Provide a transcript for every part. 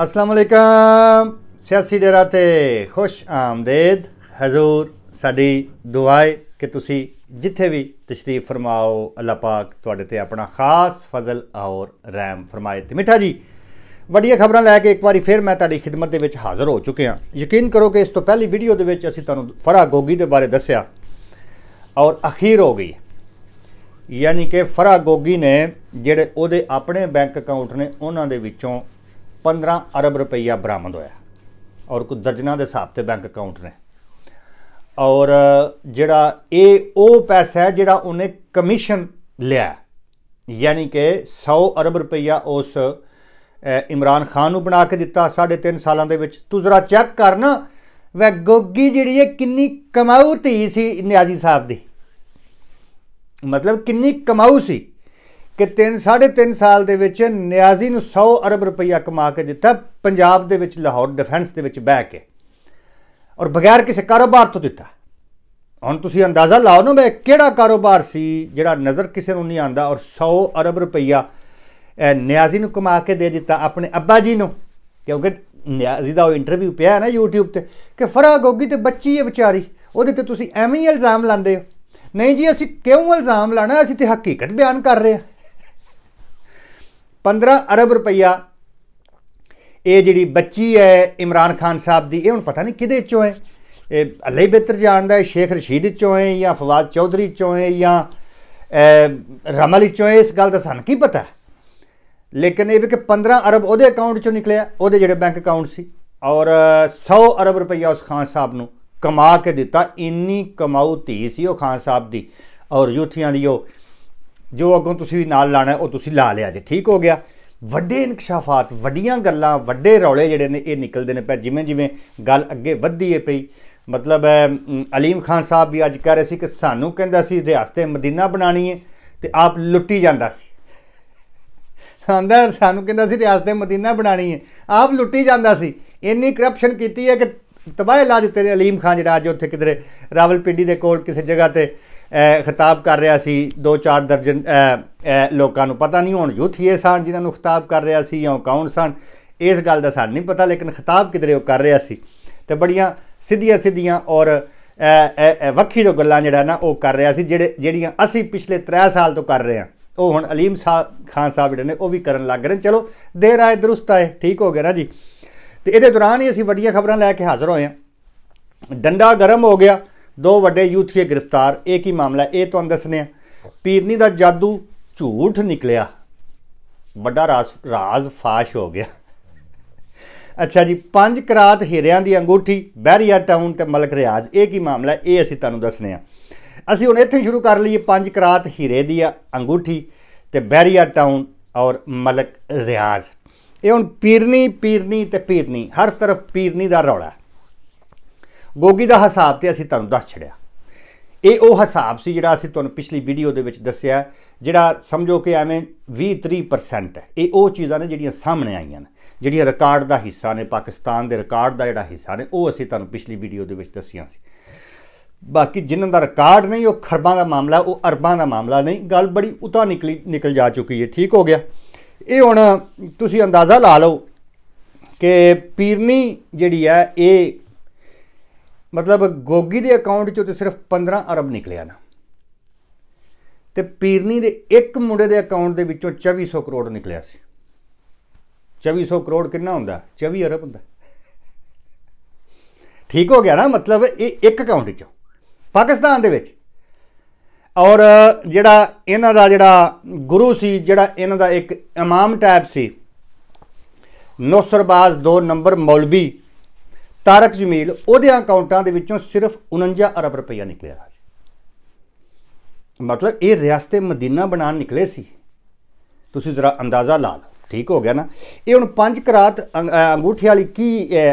ਅਲੈਕਮ ਸਿਆਸੀ ਡੇਰਾ ਤੇ ਖੁਸ਼ ਆਮਦੇਦ ਹਜ਼ੂਰ ਸਾਡੀ ਦੁਆਏ ਕਿ ਤੁਸੀਂ ਜਿੱਥੇ ਵੀ ਤਸ਼ਰੀਫ ਫਰਮਾਓ ਅੱਲਾ ਪਾਕ ਤੁਹਾਡੇ ਤੇ ਆਪਣਾ ਖਾਸ ਫਜ਼ਲ ਔਰ ਰਹਿਮ ਫਰਮਾਏ ਤੇ ਮਿੱਠਾ ਜੀ ਵੱਡੀਆਂ ਖਬਰਾਂ ਲੈ ਕੇ ਇੱਕ ਵਾਰੀ ਫਿਰ ਮੈਂ ਤੁਹਾਡੀ ਖidmat ਦੇ ਵਿੱਚ ਹਾਜ਼ਰ ਹੋ ਚੁੱਕੇ ਹਾਂ ਯਕੀਨ ਕਰੋ ਕਿ ਇਸ ਤੋਂ ਪਹਿਲੀ ਵੀਡੀਓ ਦੇ ਵਿੱਚ ਅਸੀਂ ਤੁਹਾਨੂੰ ਫਰਾ ਗੋਗੀ ਦੇ ਬਾਰੇ ਦੱਸਿਆ ਔਰ ਅਖੀਰ ਹੋ ਗਈ ਯਾਨੀ ਕਿ ਫਰਾ ਗੋਗੀ ਨੇ ਜਿਹੜੇ ਉਹਦੇ ਆਪਣੇ ਬੈਂਕ ਅਕਾਊਂਟ ਨੇ ਉਹਨਾਂ ਦੇ ਵਿੱਚੋਂ 15 ਅਰਬ ਰੁਪਈਆ ਬਰਾਮਦ ਹੋਇਆ ਔਰ ਕੁ ਦਰਜਨਾ ਦੇ ਹਿਸਾਬ ਤੇ ਬੈਂਕ ਅਕਾਊਂਟ ਨੇ ਔਰ ਜਿਹੜਾ ਇਹ ਉਹ ਪੈਸਾ ਹੈ ਜਿਹੜਾ ਉਹਨੇ ਕਮਿਸ਼ਨ ਲਿਆ ਯਾਨੀ ਕਿ 100 ਅਰਬ ਰੁਪਈਆ ਉਸ ਇਮਰਾਨ ਖਾਨ ਨੂੰ ਬਣਾ ਕੇ ਦਿੱਤਾ 3.5 ਸਾਲਾਂ ਦੇ ਵਿੱਚ ਤੂੰ ਜ਼ਰਾ ਚੈੱਕ ਕਰ ਨਾ ਵੈ ਗੋਗੀ ਜਿਹੜੀ ਹੈ ਕਿੰਨੀ ਕਮਾਊ ਧੀ ਸੀ ਨਿਆਜ਼ੀ ਸਾਹਿਬ ਦੀ ਮਤਲਬ ਕਿੰਨੀ ਕਮਾਊ ਸੀ ਕਿ 3 3.5 ਸਾਲ ਦੇ ਵਿੱਚ ਨਿਆਜ਼ੀ ਨੂੰ 100 ਅਰਬ ਰੁਪਈਆ ਕਮਾ ਕੇ ਦਿੱਤਾ ਪੰਜਾਬ ਦੇ ਵਿੱਚ ਲਾਹੌਰ ਡਿਫੈਂਸ ਦੇ ਵਿੱਚ ਬਹਿ ਕੇ ਔਰ ਬਗੈਰ ਕਿਸੇ ਕਾਰੋਬਾਰ ਤੋਂ ਦਿੱਤਾ ਹੁਣ ਤੁਸੀਂ ਅੰਦਾਜ਼ਾ ਲਾਓ ਨਾ ਮੈਂ ਕਿਹੜਾ ਕਾਰੋਬਾਰ ਸੀ ਜਿਹੜਾ ਨਜ਼ਰ ਕਿਸੇ ਨੂੰ ਨਹੀਂ ਆਂਦਾ ਔਰ 100 ਅਰਬ ਰੁਪਈਆ ਨਿਆਜ਼ੀ ਨੂੰ ਕਮਾ ਕੇ ਦੇ ਦਿੱਤਾ ਆਪਣੇ ਅੱਬਾ ਜੀ ਨੂੰ ਕਿਉਂਕਿ ਨਿਆਜ਼ੀ ਦਾ ਉਹ ਇੰਟਰਵਿਊ ਪਿਆ ਹੈ ਨਾ YouTube ਤੇ ਕਿ ਹੋ ਗਈ ਤੇ ਬੱਚੀ ਹੈ ਵਿਚਾਰੀ ਉਹਦੇ ਤੇ ਤੁਸੀਂ ਐਵੇਂ ਹੀ ਇਲਜ਼ਾਮ ਲਾਉਂਦੇ ਹੋ ਨਹੀਂ ਜੀ ਅਸੀਂ ਕਿਉਂ ਇਲਜ਼ਾਮ ਲਾਣਾ ਅਸੀਂ ਤੇ ਹਕੀਕਤ ਬਿਆਨ ਕਰ ਰਹੇ ਹਾਂ 15 ਅਰਬ ਰੁਪਈਆ ਇਹ ਜਿਹੜੀ ਬੱਚੀ ਹੈ ਇਮਰਾਨ ਖਾਨ ਸਾਹਿਬ ਦੀ ਇਹ ਹੁਣ ਪਤਾ ਨਹੀਂ ਕਿਦੇ ਚੋਂ ਹੈ ਇਹ ਅੱਲੇ ਬਿਹਤਰ ਜਾਣਦਾ ਹੈ ਸ਼ੇਖ ਰਸ਼ੀਦ ਚੋਂ ਹੈ ਜਾਂ ਫਵਾਦ ਚੌਧਰੀ ਚੋਂ ਹੈ ਜਾਂ ਰਮਲ ਚੋਂ ਹੈ ਇਸ ਗੱਲ ਦਾ ਸਾਨੂੰ ਕੀ ਪਤਾ ਲੇਕਿਨ ਇਹ ਵੀ ਕਿ 15 ਅਰਬ ਉਹਦੇ ਅਕਾਊਂਟ ਚੋਂ ਨਿਕਲਿਆ ਉਹਦੇ ਜਿਹੜੇ ਬੈਂਕ ਅਕਾਊਂਟ ਸੀ ਔਰ 100 ਅਰਬ ਰੁਪਈਆ ਉਸ ਖਾਨ ਸਾਹਿਬ ਨੂੰ ਕਮਾ ਕੇ ਦਿੱਤਾ ਇੰਨੀ ਕਮਾਉ ਧੀ ਸੀ ਉਹ ਖਾਨ ਸਾਹਿਬ ਦੀ ਔਰ ਯੂਥੀਆਂ ਦੀ ਉਹ ਜੋ ਅੱਗੋਂ ਤੁਸੀਂ ਵੀ ਨਾਲ ਲਾਣਾ ਉਹ ਤੁਸੀਂ ਲਾ ਲਿਆ ਜੇ ਠੀਕ ਹੋ ਗਿਆ ਵੱਡੇ ਇਨਕਸ਼ਾਫਾਤ ਵੱਡੀਆਂ ਗੱਲਾਂ ਵੱਡੇ ਰੌਲੇ ਜਿਹੜੇ ਨੇ ਇਹ ਨਿਕਲਦੇ ਨੇ ਪਏ ਜਿਵੇਂ ਜਿਵੇਂ ਗੱਲ ਅੱਗੇ ਵੱਧਦੀ ਏ ਪਈ ਮਤਲਬ ਹੈ ਅਲੀਮ ਖਾਨ ਸਾਹਿਬ ਵੀ ਅੱਜ ਕਹਿ ਰਹੇ ਸੀ ਕਿ ਸਾਨੂੰ ਕਹਿੰਦਾ ਸੀ ਰਿਆਸਤੇ ਮਦੀਨਾ ਬਣਾਣੀ ਏ ਤੇ ਆਪ ਲੁੱਟੀ ਜਾਂਦਾ ਸੀ ਆਂਦਾ ਸਾਨੂੰ ਕਹਿੰਦਾ ਸੀ ਰਿਆਸਤੇ ਮਦੀਨਾ ਬਣਾਣੀ ਏ ਆਪ ਲੁੱਟੀ ਜਾਂਦਾ ਸੀ ਇੰਨੀ ਕਰਪਸ਼ਨ ਕੀਤੀ ਹੈ ਕਿ ਤਬਾਹ ਲਾ ਦਿੱਤੇ ਨੇ ਅਲੀਮ ਖਾਨ ਜਿਹੜਾ ਅੱਜ ਉੱਥੇ ਕਿਧਰੇ ਰਾਵਲਪਿੰਡੀ ਦੇ ਕੋਲ ਕਿਸੇ ਜਗ੍ਹਾ ਤੇ ਖਿਤਾਬ ਕਰ ਰਿਹਾ ਸੀ ਦੋ ਚਾਰ ਦਰਜਨ ਲੋਕਾਂ ਨੂੰ ਪਤਾ ਨਹੀਂ ਹੁਣ ਯੂਥ ਇਹ ਸਨ ਜਿਨ੍ਹਾਂ ਨੂੰ ਖਿਤਾਬ ਕਰ ਰਿਹਾ ਸੀ ਜਾਂ ਕੌਣ ਸਨ ਇਸ ਗੱਲ ਦਾ ਸਾਨੂੰ ਨਹੀਂ ਪਤਾ ਲੇਕਿਨ ਖਿਤਾਬ ਕਿਧਰੇ ਉਹ ਕਰ ਰਿਹਾ ਸੀ ਤੇ ਬੜੀਆਂ ਸਿੱਧੀਆਂ ਸਿੱਧੀਆਂ ਔਰ ਵੱਖੀ ਜੋ ਗੱਲਾਂ ਜਿਹੜਾ ਨਾ ਉਹ ਕਰ ਰਿਹਾ ਸੀ ਜਿਹੜੇ ਜਿਹੜੀਆਂ ਅਸੀਂ ਪਿਛਲੇ 3 ਸਾਲ ਤੋਂ ਕਰ ਰਹੇ ਹਾਂ ਉਹ ਹੁਣ ਅਲੀਮ ਸਾਹਿਬ ਖਾਨ ਸਾਹਿਬ ਜਿਹੜੇ ਨੇ ਉਹ ਵੀ ਕਰਨ ਲੱਗ ਰਹੇ ਚਲੋ ਦੇਰ ਆਏ ਦਰੁਸਤ ਆਏ ਠੀਕ ਹੋ ਗਿਆ ਨਾ ਜੀ ਤੇ ਇਹਦੇ ਦੌਰਾਨ ਹੀ ਅਸੀਂ ਵੱਡੀਆਂ ਖਬਰਾਂ ਲੈ ਕੇ ਹਾਜ਼ਰ ਹੋਏ ਹਾਂ ਡੰਡਾ ਗਰਮ ਹੋ ਗਿਆ ਦੋ ਵੱਡੇ ਯੂਥੀਏ ਗ੍ਰਿਫਤਾਰ ਇਹ ਕੀ ਮਾਮਲਾ ਇਹ ਤੁਹਾਨੂੰ ਦੱਸਨੇ ਆ ਪੀਰਨੀ ਦਾ ਜਾਦੂ ਝੂਠ ਨਿਕਲਿਆ ਵੱਡਾ ਰਾਜ ਫਾਸ਼ ਹੋ ਗਿਆ ਅੱਛਾ ਜੀ ਪੰਜ ਕਰਾਤ ਹੀਰਿਆਂ ਦੀ ਅੰਗੂਠੀ ਬਹਿਰੀਆ ਟਾਊਨ ਤੇ ਮਲਕ ਰਿਆਜ਼ ਇਹ ਕੀ ਮਾਮਲਾ ਇਹ ਅਸੀਂ ਤੁਹਾਨੂੰ ਦੱਸਨੇ ਆ ਅਸੀਂ ਹੁਣ ਇੱਥੇ ਸ਼ੁਰੂ ਕਰ ਲਈਏ ਪੰਜ ਕਰਾਤ ਹੀਰੇ ਦੀ ਅੰਗੂਠੀ ਤੇ ਬਹਿਰੀਆ ਟਾਊਨ ਔਰ ਮਲਕ ਰਿਆਜ਼ ਇਹ ਹੁਣ ਪੀਰਨੀ ਪੀਰਨੀ ਤੇ ਪੀਰਨੀ ਹਰ ਤਰਫ ਪੀਰਨੀ ਦਾ ਰੌਲਾ ਗੋਗੀ ਦਾ ਹਿਸਾਬ ਤੇ ਅਸੀਂ ਤੁਹਾਨੂੰ ਦੱਸ ਛੜਿਆ ਇਹ ਉਹ ਹਿਸਾਬ ਸੀ ਜਿਹੜਾ ਅਸੀਂ ਤੁਹਾਨੂੰ ਪਿਛਲੀ ਵੀਡੀਓ ਦੇ ਵਿੱਚ ਦੱਸਿਆ ਜਿਹੜਾ ਸਮਝੋ ਕਿ ਐਵੇਂ 20-30% ਹੈ ਇਹ ਉਹ ਚੀਜ਼ਾਂ ਨੇ ਜਿਹੜੀਆਂ ਸਾਹਮਣੇ ਆਈਆਂ ਨੇ ਜਿਹੜੀਆਂ ਰਿਕਾਰਡ ਦਾ ਹਿੱਸਾ ਨੇ ਪਾਕਿਸਤਾਨ ਦੇ ਰਿਕਾਰਡ ਦਾ ਜਿਹੜਾ ਹਿੱਸਾ ਨੇ ਉਹ ਅਸੀਂ ਤੁਹਾਨੂੰ ਪਿਛਲੀ ਵੀਡੀਓ ਦੇ ਵਿੱਚ ਦੱਸਿਆ ਸੀ ਬਾਕੀ ਜਿਨ੍ਹਾਂ ਦਾ ਰਿਕਾਰਡ ਨਹੀਂ ਉਹ ਖਰਬਾਂ ਦਾ ਮਾਮਲਾ ਉਹ ਅਰਬਾਂ ਦਾ ਮਾਮਲਾ ਨਹੀਂ ਗੱਲ ਬੜੀ ਉਤਾ ਨਿਕਲੀ ਨਿਕਲ ਜਾ ਚੁੱਕੀ ਹੈ ਠੀਕ ਹੋ ਗਿਆ ਇਹ ਹੁਣ ਤੁਸੀਂ ਅੰਦਾਜ਼ਾ ਲਾ ਲਓ ਕਿ ਪੀਰਨੀ ਜਿਹੜੀ ਹੈ ਇਹ ਮਤਲਬ ਗੋਗੀ ਦੇ ਅਕਾਊਂਟ ਚੋਂ ਤੇ ਸਿਰਫ 15 ਅਰਬ ਨਿਕਲਿਆ ਨਾ ਤੇ ਪੀਰਨੀ ਦੇ ਇੱਕ ਮੁੰਡੇ ਦੇ ਅਕਾਊਂਟ ਦੇ ਵਿੱਚੋਂ 2400 ਕਰੋੜ ਨਿਕਲਿਆ ਸੀ 2400 ਕਰੋੜ ਕਿੰਨਾ ਹੁੰਦਾ 24 ਅਰਬ ਹੁੰਦਾ ਠੀਕ ਹੋ ਗਿਆ ਨਾ ਮਤਲਬ ਇਹ ਇੱਕ ਅਕਾਊਂਟ ਚੋਂ ਪਾਕਿਸਤਾਨ ਦੇ ਵਿੱਚ ਔਰ ਜਿਹੜਾ ਇਹਨਾਂ ਦਾ ਜਿਹੜਾ ਗੁਰੂ ਸੀ ਜਿਹੜਾ ਇਹਨਾਂ ਦਾ ਇੱਕ ਇਮਾਮ ਟਾਈਪ ਸੀ ਨੌਸਰਬਾਜ਼ ਦੋ ਨੰਬਰ ਮੌਲਵੀ ਤਾਰਕ ਜਮੀਲ ਉਹਦੇ ਅਕਾਊਂਟਾਂ ਦੇ ਵਿੱਚੋਂ ਸਿਰਫ 49 ਅਰਬ ਰੁਪਈਆ ਨਿਕਲਿਆ ਮਤਲਬ ਇਹ ਰਿਆਸਤੇ ਮਦੀਨਾ ਬਣਾਉਣ ਨਿਕਲੇ ਸੀ ਤੁਸੀਂ ਜ਼ਰਾ ਅੰਦਾਜ਼ਾ ਲਾ ਲਓ ਠੀਕ ਹੋ ਗਿਆ ਨਾ ਇਹ ਹੁਣ ਪੰਜ ਕਰਾਤ ਅੰਗੂਠੀ ਵਾਲੀ ਕੀ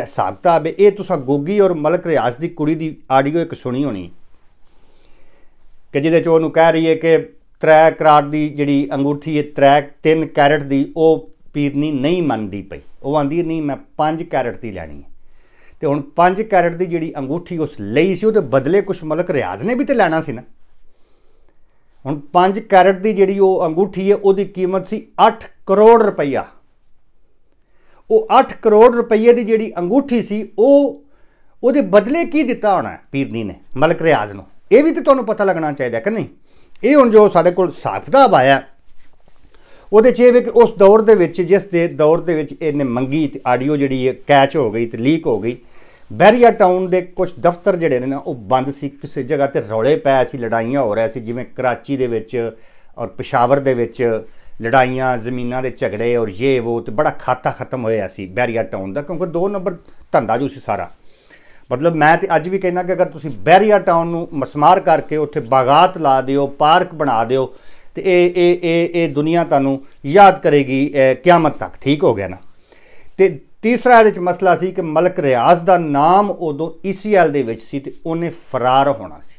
ਸਾਬਤਾ ਬੇ ਇਹ ਤੁਸੀਂ ਗੋਗੀ ਔਰ ਮਲਕ ਰਿਆਸ ਦੀ ਕੁੜੀ ਦੀ ਆਡੀਓ ਇੱਕ ਸੁਣੀ ਹੋਣੀ ਕਿ ਜਿਹਦੇ ਚ ਉਹਨੂੰ ਕਹਿ ਰਹੀ ਹੈ ਕਿ ਤ੍ਰੈ ਕਰਾਤ ਦੀ ਜਿਹੜੀ ਅੰਗੂਠੀ ਹੈ ਤ੍ਰੈ 3 ਕੈਰਟ ਦੀ ਉਹ ਪੀਰਨੀ ਨਹੀਂ ਮੰਨਦੀ ਪਈ ਉਹ ਆਂਦੀ ਨਹੀਂ ਮੈਂ 5 ਕੈਰਟ ਦੀ ਲੈਣੀ ਹੈ ਤੇ ਹੁਣ 5 ਕੈਰਟ ਦੀ ਜਿਹੜੀ ਅੰਗੂਠੀ ਉਸ ਲਈ ਸੀ ਉਹਦੇ ਬਦਲੇ ਕੁਝ ਮਲਕ ਰਿਆਜ਼ ਨੇ ਵੀ ਤੇ ਲੈਣਾ ਸੀ ਨਾ ਹੁਣ 5 ਕੈਰਟ ਦੀ ਜਿਹੜੀ ਉਹ ਅੰਗੂਠੀ ਹੈ ਉਹਦੀ ਕੀਮਤ ਸੀ 8 ਕਰੋੜ ਰੁਪਈਆ ਉਹ 8 ਕਰੋੜ ਰੁਪਈਏ ਦੀ ਜਿਹੜੀ ਅੰਗੂਠੀ ਸੀ ਉਹ ਉਹਦੇ ਬਦਲੇ ਕੀ ਦਿੱਤਾ ਹੋਣਾ ਪੀਰਨੀ ਨੇ ਮਲਕ ਰਿਆਜ਼ ਨੂੰ ਇਹ ਵੀ ਤੇ ਤੁਹਾਨੂੰ ਪਤਾ ਲੱਗਣਾ ਚਾਹੀਦਾ ਕਿ ਨਹੀਂ ਇਹ ਹੁਣ ਜੋ ਸਾਡੇ ਕੋਲ ਸਾਫਤਾ ਆਇਆ ਉਹਦੇ 'ਚ ਵੀ ਕਿ ਉਸ ਦੌਰ ਦੇ ਵਿੱਚ ਜਿਸ ਦੇ ਦੌਰ ਦੇ ਵਿੱਚ ਇਹਨੇ ਮੰਗੀ ਤੇ ਆਡੀਓ ਜਿਹੜੀ ਹੈ ਕੈਚ ਹੋ ਗਈ ਤੇ ਲੀਕ ਹੋ ਗਈ ਬੈਰੀਆ ਟਾਊਨ ਦੇ ਕੁਝ ਦਫ਼ਤਰ ਜਿਹੜੇ ਨੇ ਨਾ ਉਹ ਬੰਦ ਸੀ ਕਿਸੇ ਜਗ੍ਹਾ ਤੇ ਰੌਲੇ ਪੈ ਸੀ ਲੜਾਈਆਂ ਹੋ ਰਹੀਆਂ ਸੀ ਜਿਵੇਂ ਕਰਾਚੀ ਦੇ ਵਿੱਚ ਔਰ ਪਸ਼ਾਵਰ ਦੇ ਵਿੱਚ ਲੜਾਈਆਂ ਜ਼ਮੀਨਾਂ ਦੇ ਝਗੜੇ ਔਰ ਇਹ ਉਹ ਤੇ ਬੜਾ ਖਾਤਾ ਖਤਮ ਹੋਇਆ ਸੀ ਬੈਰੀਆ ਟਾਊਨ ਦਾ ਕਿਉਂਕਿ ਦੋ ਨੰਬਰ ਧੰਦਾ ਜੂ ਸੀ ਸਾਰਾ ਮਤਲਬ ਮੈਂ ਤੇ ਅੱਜ ਵੀ ਕਹਿੰਦਾ ਕਿ ਅਗਰ ਤੁਸੀਂ ਬੈਰੀਆ ਟਾਊਨ ਨੂੰ ਮਸਮਾਰ ਕਰਕੇ ਉੱਥੇ ਬਾਗਾਤ ਲਾ ਦਿਓ ਪਾਰਕ ਬਣਾ ਦਿਓ ਤੇ ਇਹ ਇਹ ਇਹ ਇਹ ਦੁਨੀਆ ਤੁਹਾਨੂੰ ਯਾਦ ਕਰੇਗੀ ਕਿਆਮਤ ਤੱਕ ਠੀਕ ਹੋ ਗਿਆ ਨਾ ਤੇ ਤੀਸਰਾ ਇਹਦੇ ਵਿੱਚ ਮਸਲਾ ਸੀ ਕਿ ਮਲਕ ਰਿਆਜ਼ ਦਾ ਨਾਮ ਉਦੋਂ ਈਸੀਐਲ ਦੇ ਵਿੱਚ ਸੀ ਤੇ ਉਹਨੇ ਫਰਾਰ ਹੋਣਾ ਸੀ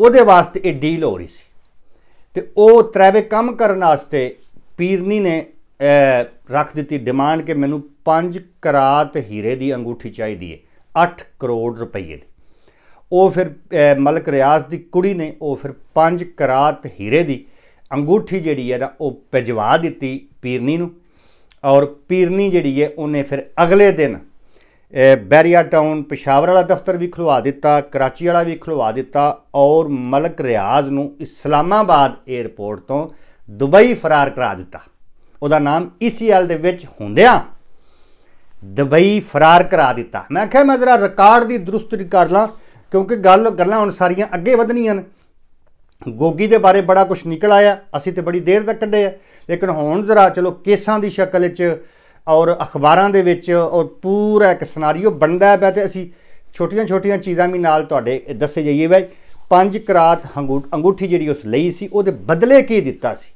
ਉਹਦੇ ਵਾਸਤੇ ਇਹ ਡੀਲ ਹੋ ਰਹੀ ਸੀ ਤੇ ਉਹ ਤਰਾਵੇ ਕੰਮ ਕਰਨ ਵਾਸਤੇ ਪੀਰਨੀ ਨੇ ਰੱਖ ਦਿੱਤੀ ਡਿਮਾਂਡ ਕਿ ਮੈਨੂੰ 5 ਕਰਾਤ ਹੀਰੇ ਦੀ ਅੰਗੂਠੀ ਚਾਹੀਦੀ ਹੈ 8 ਕਰੋੜ ਰੁਪਏ ਦੀ ਉਹ ਫਿਰ ਮਲਕ ਰਿਆਜ਼ ਦੀ ਕੁੜੀ ਨੇ ਉਹ ਫਿਰ 5 ਕਰਾਤ ਹੀਰੇ ਦੀ ਅੰਗੂਠੀ ਜਿਹੜੀ ਹੈ ਨਾ ਉਹ ਭਜਵਾ ਦਿੱਤੀ ਪੀਰਨੀ ਨੂੰ ਔਰ ਪੀਰਨੀ ਜਿਹੜੀ ਹੈ ਉਹਨੇ ਫਿਰ ਅਗਲੇ ਦਿਨ ਬੈਰੀਆ ਟਾਊਨ ਪਸ਼ਾਵਰ ਵਾਲਾ ਦਫ਼ਤਰ ਵੀ ਖੁਲਵਾ ਦਿੱਤਾ ਕਰਾਚੀ ਵਾਲਾ ਵੀ ਖੁਲਵਾ ਦਿੱਤਾ ਔਰ ਮਲਕ ਰਿਆਜ਼ ਨੂੰ ਇਸਲਾਮਾਬਾਦ 에ਅਰਪੋਰਟ ਤੋਂ ਦੁਬਈ ਫਰਾਰ ਕਰਾ ਦਿੱਤਾ ਉਹਦਾ ਨਾਮ ECL ਦੇ ਵਿੱਚ ਹੁੰਦਿਆ ਦੁਬਈ ਫਰਾਰ ਕਰਾ ਦਿੱਤਾ ਮੈਂ ਕਿਹਾ ਮੈਂ ਜ਼ਰਾ ਰਿਕਾਰਡ ਦੀ ਦਰੁਸਤੀ ਕਰ ਲਾਂ ਕਿਉਂਕਿ ਗੱਲ ਗੱਲਾਂ ਹੁਣ ਸਾਰੀਆਂ ਅੱਗੇ ਵਧਣੀਆਂ ਨੇ ਗੋਗੀ ਦੇ ਬਾਰੇ ਬੜਾ ਕੁਝ ਨਿਕਲ ਆਇਆ ਅਸੀਂ ਤੇ ਬੜੀ ਦੇਰ ਤੱਕ ਕੱਢੇ ਆ ਲੇਕਿਨ ਹੁਣ ਜ਼ਰਾ ਚਲੋ ਕੇਸਾਂ ਦੀ ਸ਼ਕਲ ਵਿੱਚ ਔਰ ਅਖਬਾਰਾਂ ਦੇ ਵਿੱਚ ਔਰ ਪੂਰਾ ਇੱਕ ਸਿਨੈਰੀਓ ਬਣਦਾ ਪਿਆ ਤੇ ਅਸੀਂ ਛੋਟੀਆਂ-ਛੋਟੀਆਂ ਚੀਜ਼ਾਂ ਵੀ ਨਾਲ ਤੁਹਾਡੇ ਦੱਸੇ ਜਾਈਏ ਬਈ ਪੰਜ ਕਰਾਤ ਅੰਗੂਠੀ ਜਿਹੜੀ ਉਸ ਲਈ ਸੀ ਉਹਦੇ ਬਦਲੇ ਕੀ ਦਿੱਤਾ ਸੀ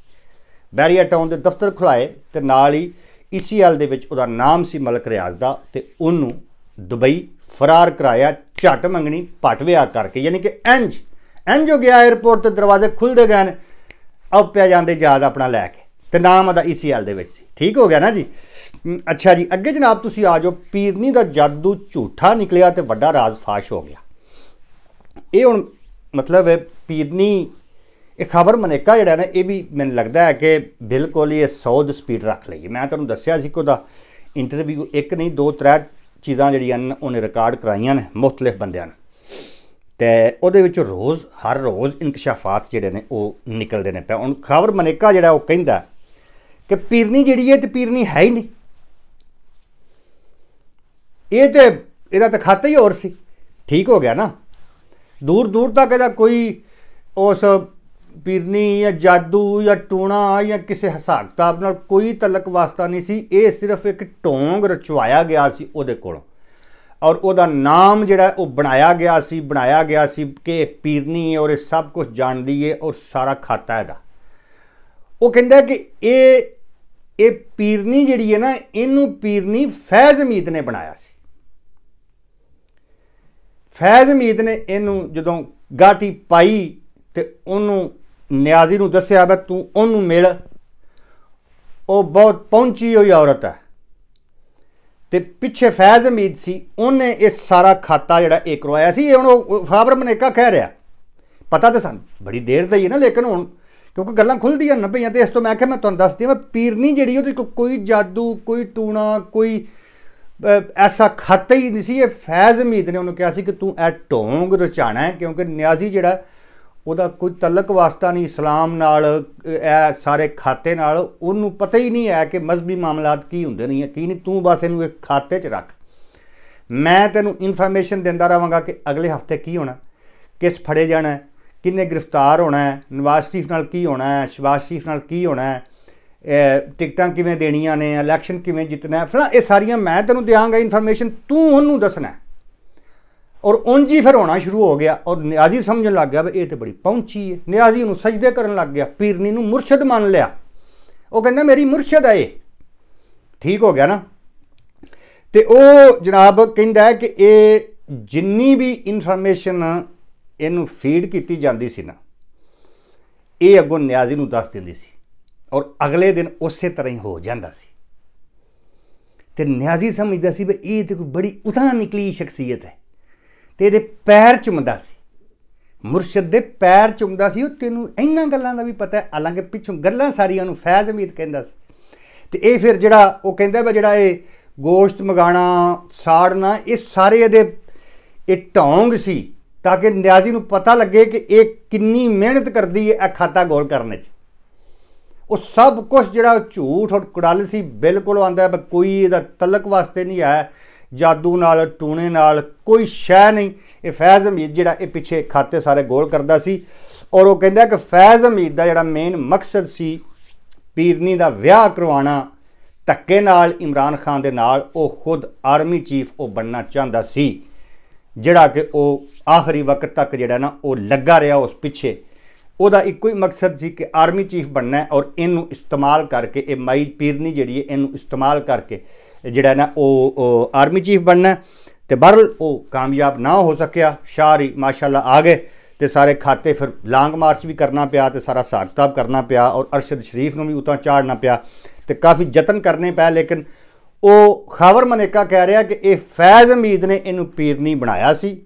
ਬੈਰੀਆ ਟਾਊਨ ਦੇ ਦਫ਼ਤਰ ਖੁਲਾਏ ਤੇ ਨਾਲ ਹੀ ECL ਦੇ ਵਿੱਚ ਉਹਦਾ ਨਾਮ ਸੀ ਮਲਕ ਰਿਆਜ਼ ਦਾ ਤੇ ਉਹਨੂੰ ਦੁਬਈ ਫਰਾਰ ਕਰਾਇਆ ਝਟ ਮੰਗਣੀ ਪਟਵਿਆ ਕਰਕੇ ਯਾਨੀ ਕਿ ਇੰਜ ਇੰਜ ਹੋ ਗਿਆ 에어ਪੋਰਟ ਤੇ ਦਰਵਾਜ਼ੇ ਖੁੱਲਦੇ ਗਏ ਨੇ ਆਪਿਆ ਪਿਆ ਜਾਂਦੇ ਜਹਾਜ਼ ਆਪਣਾ ਲੈ ਕੇ ਤੇ ਨਾਮ ਉਹਦਾ ECL ਦੇ ਵਿੱਚ ਸੀ ਠੀਕ ਹੋ ਗਿਆ ਨਾ ਜੀ ਅੱਛਾ ਜੀ ਅੱਗੇ ਜਨਾਬ ਤੁਸੀਂ ਆ ਜਾਓ ਪੀਰਨੀ ਦਾ ਜਾਦੂ ਝੂਠਾ ਨਿਕਲਿਆ ਤੇ ਵੱਡਾ ਰਾਜ਼ ਫਾਸ਼ ਹੋ ਗਿਆ ਇਹ ਹੁਣ ਮਤਲਬ ਹੈ ਪੀਰਨੀ ਇਹ ਖਬਰ ਮਨੇਕਾ ਜਿਹੜਾ ਨਾ ਇਹ ਵੀ ਮੈਨੂੰ ਲੱਗਦਾ ਹੈ ਕਿ ਬਿਲਕੁਲ ਇਹ 100 ਦੀ ਸਪੀਡ ਰੱਖ ਲਈ ਮੈਂ ਤੁਹਾਨੂੰ ਦੱਸਿਆ ਸੀ ਕਿ ਉਹਦਾ ਇੰਟਰਵਿਊ ਇੱਕ ਨਹੀਂ ਦੋ ਤਰ੍ਹਾਂ ਚੀਜ਼ਾਂ ਜਿਹੜੀਆਂ ਨੇ ਉਹਨੇ ਰਿਕਾਰਡ ਕਰਾਈਆਂ ਨੇ ਮੁxtਲਿਫ ਬੰਦਿਆਂ ਨੇ ਤੇ ਉਹਦੇ ਵਿੱਚ ਰੋਜ਼ ਹਰ ਰੋਜ਼ ਇਨਕਸ਼ਾਫਾਤ ਜਿਹੜੇ ਨੇ ਉਹ ਨਿਕਲਦੇ ਨੇ ਪਏ ਹੁਣ ਖਬਰ ਮਨੇਕਾ ਜਿਹੜਾ ਉਹ ਕਹਿੰਦਾ ਕਿ ਪੀਰਨੀ ਜਿਹੜੀ ਹੈ ਤੇ ਪੀਰਨੀ ਹੈ ਹੀ ਨਹੀਂ ਇਹ ਤੇ ਇਹਦਾ ਤਾਂ ਖਾਤਾ ਹੀ ਹੋਰ ਸੀ ਠੀਕ ਹੋ ਗਿਆ ਨਾ ਦੂਰ ਦੂਰ ਤੱਕ ਇਹਦਾ ਕੋਈ ਉਸ ਪੀਰਨੀ ਜਾਂ ਜਾਦੂ ਜਾਂ ਟੂਣਾ ਜਾਂ ਕਿਸੇ ਹਸਾਕ ਕਿਤਾਬ ਨਾਲ ਕੋਈ ਤਲਕ ਵਾਸਤਾ ਨਹੀਂ ਸੀ ਇਹ ਸਿਰਫ ਇੱਕ ਢੋਂਗ ਰਚਵਾਇਆ ਗਿਆ ਸੀ ਉਹਦੇ ਕੋਲੋਂ ਔਰ ਉਹਦਾ ਨਾਮ ਜਿਹੜਾ ਉਹ ਬਣਾਇਆ ਗਿਆ ਸੀ ਬਣਾਇਆ ਗਿਆ ਸੀ ਕਿ ਪੀਰਨੀ ਔਰ ਇਹ ਸਭ ਕੁਝ ਜਾਣਦੀ ਏ ਔਰ ਸਾਰਾ ਖਾਤਾ ਦਾ ਉਹ ਕਹਿੰਦਾ ਕਿ ਇਹ ਇਹ ਪੀਰਨੀ ਜਿਹੜੀ ਹੈ ਨਾ ਇਹਨੂੰ ਪੀਰਨੀ ਫੈਜ਼ ਅਮੀਤ ਨੇ ਬਣਾਇਆ ਸੀ ਫੈਜ਼ ਅਮੀਤ ਨੇ ਇਹਨੂੰ ਜਦੋਂ ਗਾਟੀ ਪਾਈ ਤੇ ਉਹਨੂੰ ਨਿਆਜ਼ੀ ਨੂੰ ਦੱਸਿਆ ਬਈ ਤੂੰ ਉਹਨੂੰ ਮਿਲ ਉਹ ਬਹੁਤ ਪਹੁੰਚੀ ਹੋਈ ਔਰਤ ਹੈ ਤੇ ਪਿੱਛੇ ਫੈਜ਼ ਅਮੀਦ ਸੀ ਉਹਨੇ ਇਹ ਸਾਰਾ ਖਾਤਾ ਜਿਹੜਾ ਇਹ ਕਰਵਾਇਆ ਸੀ ਇਹ ਹੁਣ ਫਾਬਰ ਮਨੇਕਾ ਕਹਿ ਰਿਹਾ ਪਤਾ ਤਾਂ ਸਾਨੂੰ ਬੜੀ ਦੇਰ ਤੇ ਹੀ ਨਾ ਲੇਕਿਨ ਹੁਣ ਕਿਉਂਕਿ ਗੱਲਾਂ ਖੁੱਲਦੀਆਂ ਨਾ ਪਈਆਂ ਤੇ ਇਸ ਤੋਂ ਮੈਂ ਕਿਹਾ ਮੈਂ ਤੁਹਾਨੂੰ ਦੱਸਦੀ ਮੈਂ ਪੀਰਨੀ ਜਿਹੜੀ ਉਹਦੇ ਕੋਈ ਜਾਦੂ ਕੋਈ ਟੂਣਾ ਕੋਈ ਐਸਾ ਖਾਤਾ ਹੀ ਨਹੀਂ ਸੀ ਇਹ ਫੈਜ਼ ਅਮੀਦ ਨੇ ਉਹਨੂੰ ਕਿਹਾ ਸੀ ਕਿ ਤੂੰ ਐ ਢੋਂਗ ਰਚਾਣਾ ਕਿਉਂਕਿ ਨਿਆਜ਼ੀ ਜਿਹੜਾ ਉਹਦਾ ਕੋਈ ਤਲਕ ਵਾਸਤਾ ਨਹੀਂ ਇਸਲਾਮ ਨਾਲ ਇਹ ਸਾਰੇ ਖਾਤੇ ਨਾਲ ਉਹਨੂੰ ਪਤਾ ਹੀ ਨਹੀਂ ਹੈ ਕਿ ਮذਹਬੀ ਮਾਮਲਾਤ ਕੀ ਹੁੰਦੇ ਨਹੀਂ ਕੀ ਨਹੀਂ ਤੂੰ ਬਸ ਇਹਨੂੰ ਇੱਕ ਖਾਤੇ 'ਚ ਰੱਖ ਮੈਂ ਤੈਨੂੰ ਇਨਫੋਰਮੇਸ਼ਨ ਦਿੰਦਾ ਰਵਾਂਗਾ ਕਿ ਅਗਲੇ ਹਫਤੇ ਕੀ ਹੋਣਾ ਕਿਸ ਫੜੇ ਜਾਣਾ ਕਿੰਨੇ ਗ੍ਰਿਫਤਾਰ ਹੋਣਾ ਹੈ ਨਵਾਜ਼ ਸ਼ਰੀਫ ਨਾਲ ਕੀ ਹੋਣਾ ਹੈ ਸ਼ਬਾਜ਼ ਸ਼ਰੀਫ ਨਾਲ ਕੀ ਹੋਣਾ ਹੈ ਟਿਕਟਾਂ ਕਿਵੇਂ ਦੇਣੀਆਂ ਨੇ ਇਲੈਕਸ਼ਨ ਕਿਵੇਂ ਜਿੱਤਣਾ ਹੈ ਫਲਾ ਇਹ ਸਾਰੀਆਂ ਮੈਂ ਤੈਨੂੰ ਦਿਆਂਗਾ ਇਨਫੋਰਮੇਸ਼ਨ ਤੂੰ ਉਹਨੂੰ ਦੱਸਣਾ ਔਰ ਉਂਝ ਹੀ ਫਿਰ ਹੋਣਾ ਸ਼ੁਰੂ ਹੋ ਗਿਆ ਔਰ ਨਿਆਜ਼ੀ ਸਮਝਣ ਲੱਗ ਗਿਆ ਵੀ ਇਹ ਤੇ ਬੜੀ ਪਹੁੰਚੀ ਹੈ ਨਿਆਜ਼ੀ ਨੂੰ ਸਜਦੇ ਕਰਨ ਲੱਗ ਗਿਆ ਪੀਰਨੀ ਨੂੰ ਮੁਰਸ਼ਿਦ ਮੰਨ ਲਿਆ ਉਹ ਕਹਿੰਦਾ ਮੇਰੀ ਮੁਰਸ਼ਿਦ ਹੈ ਠੀਕ ਹੋ ਗਿਆ ਨਾ ਤੇ ਉਹ ਜਨਾਬ ਕਹਿੰਦਾ ਕਿ ਇਹ ਜਿੰਨੀ ਵੀ ਇਨਫੋਰਮੇਸ਼ਨ ਇਹਨੂੰ ਫੀਡ ਕੀਤੀ ਜਾਂਦੀ ਸੀ ਨਾ ਇਹ ਅੱਗੋਂ ਨਿਆਜ਼ੀ ਨੂੰ ਦੱਸ ਦਿੰਦੀ ਸੀ ਔਰ ਅਗਲੇ ਦਿਨ ਉਸੇ ਤਰ੍ਹਾਂ ਹੀ ਹੋ ਜਾਂਦਾ ਸੀ ਤੇ ਨਿਆਜ਼ੀ ਸਮਝਦਾ ਸੀ ਵੀ ਇਹ ਤੇ ਕੋਈ ਬੜੀ ਉਤਾਂ ਨਿਕਲੀ ਸ਼ਖਸੀਅਤ ਹੈ ਤੇ ਇਹਦੇ ਪੈਰ ਚੁੰਮਦਾ ਸੀ ਮੁਰਸ਼ਿਦ ਦੇ ਪੈਰ ਚੁੰਮਦਾ ਸੀ ਉਹ ਤੈਨੂੰ ਇੰਨਾਂ ਗੱਲਾਂ ਦਾ ਵੀ ਪਤਾ ਹੈ ਹਾਲਾਂਕਿ ਪਿੱਛੋਂ ਗੱਲਾਂ ਸਾਰੀਆਂ ਨੂੰ ਫੈਜ਼ ਅਮੀਦ ਕਹਿੰਦਾ ਸੀ ਤੇ ਇਹ ਫਿਰ ਜਿਹੜਾ ਉਹ ਕਹਿੰਦਾ ਵਾ ਜਿਹੜਾ ਇਹ ਗੋਸ਼ਤ ਮਗਾਣਾ ਸਾੜਨਾ ਇਹ ਸਾਰੇ ਇਹਦੇ ਇਹ ਢੌਂਗ ਸੀ ਤਾਂ ਕਿ ਨਿਆਜ਼ੀ ਨੂੰ ਪਤਾ ਲੱਗੇ ਕਿ ਇਹ ਕਿੰਨੀ ਮਿਹਨਤ ਕਰਦੀ ਹੈ ਇਹ ਖਾਤਾ ਗੋਲ ਕਰਨ 'ਚ ਉਹ ਸਭ ਕੁਝ ਜਿਹੜਾ ਝੂਠ ਔਰ ਕੁੜਲ ਸੀ ਬਿਲਕੁਲ ਆਂਦਾ ਹੈ ਕੋਈ ਇਹਦਾ ਤਲਕ ਵਾਸਤੇ ਨਹੀਂ ਆਇਆ ਜਾਦੂ ਨਾਲ ਟੂਣੇ ਨਾਲ ਕੋਈ ਸ਼ੈ ਨਹੀਂ ਇਹ ਫੈਜ਼ ਅਮੀਰ ਜਿਹੜਾ ਇਹ ਪਿੱਛੇ ਖਾਤੇ ਸਾਰੇ ਗੋਲ ਕਰਦਾ ਸੀ ਔਰ ਉਹ ਕਹਿੰਦਾ ਕਿ ਫੈਜ਼ ਅਮੀਰ ਦਾ ਜਿਹੜਾ ਮੇਨ ਮਕਸਦ ਸੀ ਪੀਰਨੀ ਦਾ ਵਿਆਹ ਕਰਵਾਉਣਾ ਧੱਕੇ ਨਾਲ ਇਮਰਾਨ ਖਾਨ ਦੇ ਨਾਲ ਉਹ ਖੁਦ ਆਰਮੀ ਚੀਫ ਉਹ ਬਣਨਾ ਚਾਹੁੰਦਾ ਸੀ ਜਿਹੜਾ ਕਿ ਉਹ ਆਖਰੀ ਵਕਤ ਤੱਕ ਜਿਹੜਾ ਨਾ ਉਹ ਲੱਗਾ ਰਿਹਾ ਉਸ ਪਿੱਛੇ ਉਹਦਾ ਇੱਕੋ ਹੀ ਮਕਸਦ ਸੀ ਕਿ ਆਰਮੀ ਚੀਫ ਬਣਨਾ ਹੈ ਔਰ ਇਹਨੂੰ ਇਸਤੇਮਾਲ ਕਰਕੇ ਇਹ ਮਾਈ ਪੀਰਨੀ ਜਿਹੜੀ ਹੈ ਇਹਨੂੰ ਇਸਤੇਮਾਲ ਕਰਕੇ ਜਿਹੜਾ ਨਾ ਉਹ ਆਰਮੀ ਚੀਫ ਬਣਨਾ ਤੇ ਬਰਲ ਉਹ ਕਾਮਯਾਬ ਨਾ ਹੋ ਸਕਿਆ ਸ਼ਾਰੀ ਮਾਸ਼ਾਅੱਲਾ ਆ ਗਏ ਤੇ ਸਾਰੇ ਖਾਤੇ ਫਿਰ ਲਾਂਗ ਮਾਰਚ ਵੀ ਕਰਨਾ ਪਿਆ ਤੇ ਸਾਰਾ ਸਾਖਤਾਬ ਕਰਨਾ ਪਿਆ ਔਰ ਅਰਸ਼ਦ ਸ਼ਰੀਫ ਨੂੰ ਵੀ ਉਤਾਂ ਚਾੜਨਾ ਪਿਆ ਤੇ ਕਾਫੀ ਯਤਨ ਕਰਨੇ ਪਏ ਲੇਕਿਨ ਉਹ ਖਾਵਰ ਮਨੇਕਾ ਕਹਿ ਰਿਹਾ ਕਿ ਇਹ ਫੈਜ਼ ਅਮੀਦ ਨੇ ਇਹਨੂੰ ਪੀਰਨੀ ਬਣਾਇਆ ਸੀ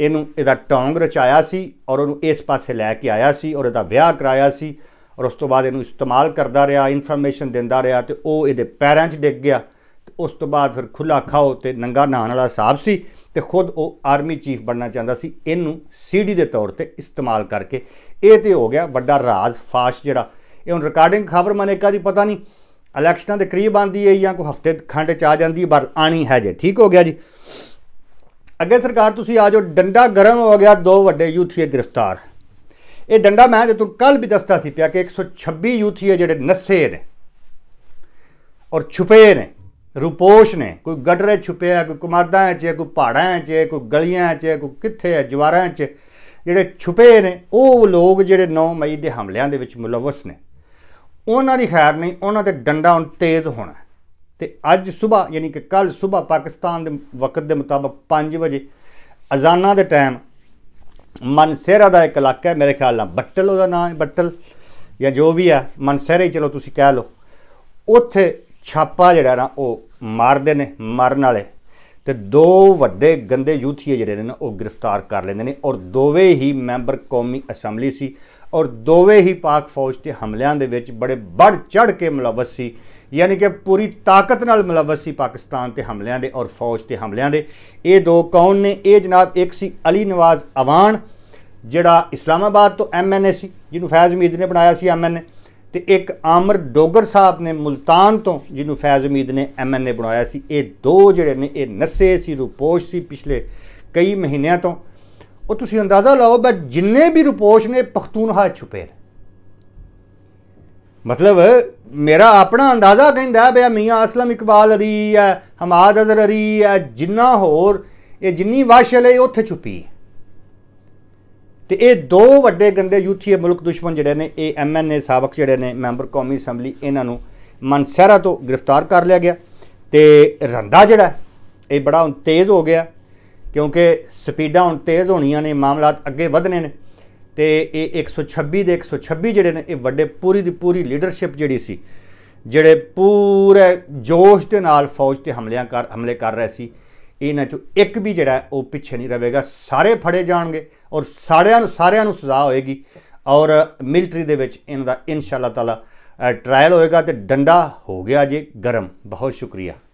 ਇਹਨੂੰ ਇਹਦਾ ਟੌਂਗ ਰਚਾਇਆ ਸੀ ਔਰ ਉਹਨੂੰ ਇਸ ਪਾਸੇ ਲੈ ਕੇ ਆਇਆ ਸੀ ਔਰ ਇਹਦਾ ਵਿਆਹ ਕਰਾਇਆ ਸੀ ਔਰ ਉਸ ਤੋਂ ਬਾਅਦ ਇਹਨੂੰ ਇਸਤੇਮਾਲ ਕਰਦਾ ਰਿਹਾ ਇਨਫੋਰਮੇਸ਼ਨ ਦਿੰਦਾ ਰਿਹਾ ਤੇ ਉਹ ਇਹਦੇ ਪੈਰਾਂ 'ਚ ਡਿੱਗ ਗਿਆ ਤੇ ਉਸ ਤੋਂ ਬਾਅਦ ਫਿਰ ਖੁੱਲਾ ਖਾਓ ਤੇ ਨੰਗਾ ਨਹਾਣ ਵਾਲਾ ਸਾਫ ਸੀ ਤੇ ਖੁਦ ਉਹ ਆਰਮੀ ਚੀਫ ਬਣਨਾ ਚਾਹੁੰਦਾ ਸੀ ਇਹਨੂੰ ਸੀਡੀ ਦੇ ਤੌਰ ਤੇ ਇਸਤੇਮਾਲ ਕਰਕੇ ਇਹ ਤੇ ਹੋ ਗਿਆ ਵੱਡਾ ਰਾਜ਼ ਫਾਸ਼ ਜਿਹੜਾ ਇਹ ਹੁਣ ਰਿਕਾਰਡਿੰਗ ਖਬਰ ਮਨੇਕਾ ਦੀ ਪਤਾ ਨਹੀਂ ਇਲੈਕਸ਼ਨਾਂ ਦੇ ਕਰੀਬ ਆਂਦੀ ਹੈ ਜਾਂ ਕੋਈ ਹਫਤੇ ਖੰਡ ਚ ਆ ਜਾਂਦੀ ਹੈ ਪਰ ਆਣੀ ਹੈ ਜੇ ਠੀਕ ਹੋ ਗਿਆ ਜੀ ਅੱਗੇ ਸਰਕਾਰ ਤੁਸੀਂ ਆ ਜੋ ਡੰਡਾ ਗਰਮ ਹੋ ਗਿਆ ਦੋ ਵੱਡੇ ਯੂਥੀਏ ਗ੍ਰਿਫਤਾਰ ਇਹ ਡੰਡਾ ਮੈਂ ਤੇ ਤੂੰ ਕੱਲ ਵੀ ਦੱਸਦਾ ਸੀ ਪਿਆ ਕਿ 126 ਯੂਥੀਏ ਜਿਹੜੇ ਨਸੇ ਨੇ ਔਰ ਛੁਪੇ ਨੇ ਰੂਪੋਸ਼ ਨੇ ਕੋਈ ਗੱਡਰੇ ਛੁਪਿਆ ਕੋਈ ਹੈ 'ਚ ਕੋਈ ਪਹਾੜਾਂ 'ਚ ਕੋਈ ਗਲੀਆਂ 'ਚ ਕੋਈ ਕਿੱਥੇ ਹੈ ਜਵਾਰਾਂ 'ਚ ਜਿਹੜੇ ਛੁਪੇ ਨੇ ਉਹ ਲੋਕ ਜਿਹੜੇ 9 ਮਈ ਦੇ ਹਮਲਿਆਂ ਦੇ ਵਿੱਚ ਮੁਲਵਸ ਨੇ ਉਹਨਾਂ ਦੀ ਖੈਰ ਨਹੀਂ ਉਹਨਾਂ ਤੇ ਡੰਡਾ ਹੁਣ ਤੇਜ਼ ਹੋਣਾ ਤੇ ਅੱਜ ਸਵੇਰ ਯਾਨੀ ਕਿ ਕੱਲ ਸਵੇਰ ਪਾਕਿਸਤਾਨ ਦੇ ਵਕਤ ਦੇ ਮੁਤਾਬਕ 5 ਵਜੇ ਅਜ਼ਾਨਾਂ ਦੇ ਟਾਈਮ ਮਨਸੇਰਾ ਦਾ ਇੱਕ ਇਲਾਕਾ ਹੈ ਮੇਰੇ ਖਿਆਲ ਨਾਲ ਬੱਟਲ ਉਹਦਾ ਨਾਮ ਹੈ ਬੱਟਲ ਜਾਂ ਜੋ ਵੀ ਹੈ ਮਨਸੇਰਾ ਹੀ ਚਲੋ ਤੁਸੀਂ ਕਹਿ ਲਓ ਉੱਥੇ ਛਾਪਾ ਜਿਹੜਾ ਨਾ ਉਹ ਮਾਰਦੇ ਨੇ ਮਾਰਨ ਵਾਲੇ ਤੇ ਦੋ ਵੱਡੇ ਗੰਦੇ ਯੂਥੀਏ ਜਿਹੜੇ ਨੇ ਨਾ ਉਹ ਗ੍ਰਿਫਤਾਰ ਕਰ ਲੈਂਦੇ ਨੇ ਔਰ ਦੋਵੇਂ ਹੀ ਮੈਂਬਰ ਕੌਮੀ ਅਸੈਂਬਲੀ ਸੀ ਔਰ ਦੋਵੇਂ ਹੀ ਪਾਕ ਫੌਜ ਤੇ ਹਮਲਿਆਂ ਦੇ ਵਿੱਚ ਬੜੇ ਵੱਡ ਚੜ ਕੇ ਮੁਲਵਸ ਸੀ ਯਾਨੀ ਕਿ ਪੂਰੀ ਤਾਕਤ ਨਾਲ ਮਲਵਸ ਸੀ ਪਾਕਿਸਤਾਨ ਤੇ ਹਮਲਿਆਂ ਦੇ ਔਰ ਫੌਜ ਤੇ ਹਮਲਿਆਂ ਦੇ ਇਹ ਦੋ ਕੌਣ ਨੇ ਇਹ ਜਨਾਬ ਇੱਕ ਸੀ ਅਲੀ ਨਵਾਜ਼ ਅਵਾਨ ਜਿਹੜਾ ਇਸਲਾਮਾਬਾਦ ਤੋਂ ਐਮਐਨਏ ਸੀ ਜਿਹਨੂੰ ਫੈਜ਼ ਉਮੀਦ ਨੇ ਬਣਾਇਆ ਸੀ ਐਮਐਨਏ ਤੇ ਇੱਕ ਆਮਰ ਡੋਗਰ ਸਾਹਿਬ ਨੇ ਮਲਤਾਨ ਤੋਂ ਜਿਹਨੂੰ ਫੈਜ਼ ਉਮੀਦ ਨੇ ਐਮਐਨਏ ਬਣਾਇਆ ਸੀ ਇਹ ਦੋ ਜਿਹੜੇ ਨੇ ਇਹ ਨਸੇ ਸੀ ਰੁਪੋਸ਼ ਸੀ ਪਿਛਲੇ ਕਈ ਮਹੀਨਿਆਂ ਤੋਂ ਉਹ ਤੁਸੀਂ ਅੰਦਾਜ਼ਾ ਲਾਓ ਬਸ ਜਿੰਨੇ ਵੀ ਰੁਪੋਸ਼ ਨੇ ਹਾ ਛੁਪੇ ਮਤਲਬ ਮੇਰਾ ਆਪਣਾ ਅੰਦਾਜ਼ਾ ਕਹਿੰਦਾ ਬਈ ਮੀਆਂ ਅਸਲਮ ਇਕਬਾਲ ਅਰੀ ਹੈ ਹਮਾਦ ਅਜ਼ਰ ਅਰੀ ਹੈ ਜਿੰਨਾ ਹੋਰ ਇਹ ਜਿੰਨੀ ਵਾਸ਼ਲ ਹੈ ਉੱਥੇ ਛੁਪੀ ਤੇ ਇਹ ਦੋ ਵੱਡੇ ਗੰਦੇ ਯੂਥੀਏ ਮੁਲਕ ਦੁਸ਼ਮਣ ਜਿਹੜੇ ਨੇ ਇਹ ਐਮਐਨਏ ਸਾਬਕ ਜਿਹੜੇ ਨੇ ਮੈਂਬਰ ਕੌਮੀ ਅਸੈਂਬਲੀ ਇਹਨਾਂ ਨੂੰ ਮਨਸਹਿਰਾ ਤੋਂ ਗ੍ਰਿਫਤਾਰ ਕਰ ਲਿਆ ਗਿਆ ਤੇ ਰੰਦਾ ਜਿਹੜਾ ਇਹ ਬੜਾ ਤੇਜ਼ ਹੋ ਗਿਆ ਕਿਉਂਕਿ ਸਪੀਡਾਂ ਹੁਣ ਤੇਜ਼ ਹੋਣੀਆਂ ਨੇ ਮਾਮਲਾਤ ਅੱਗੇ ਵਧਣੇ ਨੇ ਤੇ ਇਹ 126 ਦੇ 126 ਜਿਹੜੇ ਨੇ ਇਹ ਵੱਡੇ ਪੂਰੀ ਦੀ ਪੂਰੀ ਲੀਡਰਸ਼ਿਪ ਜਿਹੜੀ ਸੀ ਜਿਹੜੇ ਪੂਰੇ ਜੋਸ਼ ਦੇ ਨਾਲ ਫੌਜ ਤੇ ਹਮਲਿਆਂ ਕਰ ਹਮਲੇ ਕਰ ਰਹੇ ਸੀ ਇਹਨਾਂ ਚੋਂ ਇੱਕ ਵੀ ਜਿਹੜਾ ਉਹ ਪਿੱਛੇ ਨਹੀਂ ਰਹੇਗਾ ਸਾਰੇ ਫੜੇ ਜਾਣਗੇ ਔਰ ਸਾਰਿਆਂ ਨੂੰ ਸਾਰਿਆਂ ਨੂੰ ਸਜ਼ਾ ਹੋਏਗੀ ਔਰ ਮਿਲਟਰੀ ਦੇ ਵਿੱਚ ਇਹਨਾਂ ਦਾ ਇਨਸ਼ਾ ਅੱਲਾਹ ਤਾਲਾ ਟ੍ਰਾਇਲ ਹੋਏਗਾ ਤੇ ਡੰਡਾ ਹੋ ਗਿਆ ਜੀ ਗਰਮ ਬਹੁਤ ਸ਼ੁਕਰੀਆ